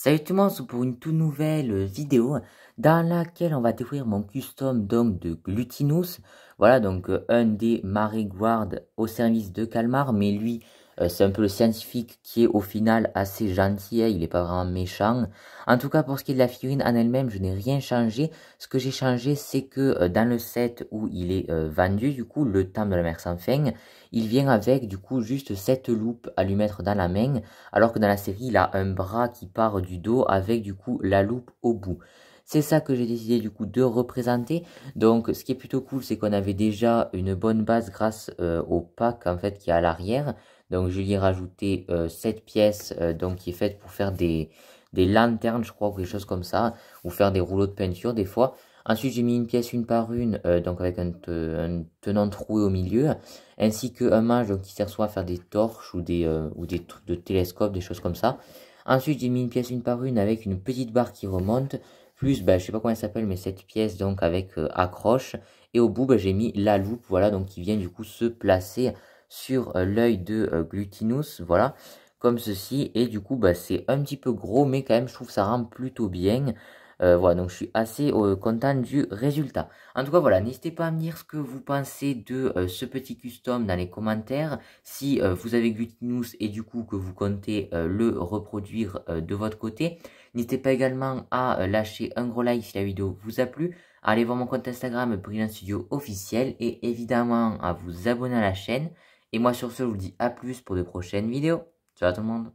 Salut tout le monde, pour une toute nouvelle euh, vidéo dans laquelle on va découvrir mon custom d'homme de Glutinous. Voilà donc euh, un des Marie au service de Calmar, mais lui euh, c'est un peu le scientifique qui est au final assez gentil, hein, il n'est pas vraiment méchant. En tout cas, pour ce qui est de la figurine en elle-même, je n'ai rien changé. Ce que j'ai changé, c'est que euh, dans le set où il est euh, vendu, du coup, le temps de la mer sans fin, il vient avec, du coup, juste cette loupe à lui mettre dans la main, alors que dans la série, il a un bras qui part du dos avec, du coup, la loupe au bout. C'est ça que j'ai décidé du coup de représenter. Donc ce qui est plutôt cool, c'est qu'on avait déjà une bonne base grâce euh, au pack en fait qui est à l'arrière. Donc je lui ai rajouté cette euh, pièce euh, donc qui est faite pour faire des, des lanternes, je crois, ou quelque chose comme ça, ou faire des rouleaux de peinture des fois. Ensuite, j'ai mis une pièce une par une, donc avec un, tenant troué au milieu, ainsi qu'un mage donc, qui sert soit à faire des torches ou des, ou des trucs de télescope, des choses comme ça. Ensuite, j'ai mis une pièce une par une avec une petite barre qui remonte, plus, je ben, je sais pas comment elle s'appelle, mais cette pièce donc avec euh, accroche. Et au bout, ben, j'ai mis la loupe, voilà, donc qui vient du coup se placer sur euh, l'œil de euh, Glutinous, voilà, comme ceci. Et du coup, ben, c'est un petit peu gros, mais quand même, je trouve que ça rend plutôt bien. Euh, voilà, donc je suis assez euh, content du résultat. En tout cas, voilà, n'hésitez pas à me dire ce que vous pensez de euh, ce petit custom dans les commentaires. Si vous avez Glutinous et du coup que vous comptez le reproduire de votre côté. N'hésitez pas également à lâcher un gros like si la vidéo vous a plu. Allez voir mon compte Instagram Brilliant Studio officiel et évidemment à vous abonner à la chaîne. Et moi sur ce, je vous dis à plus pour de prochaines vidéos. Ciao tout le monde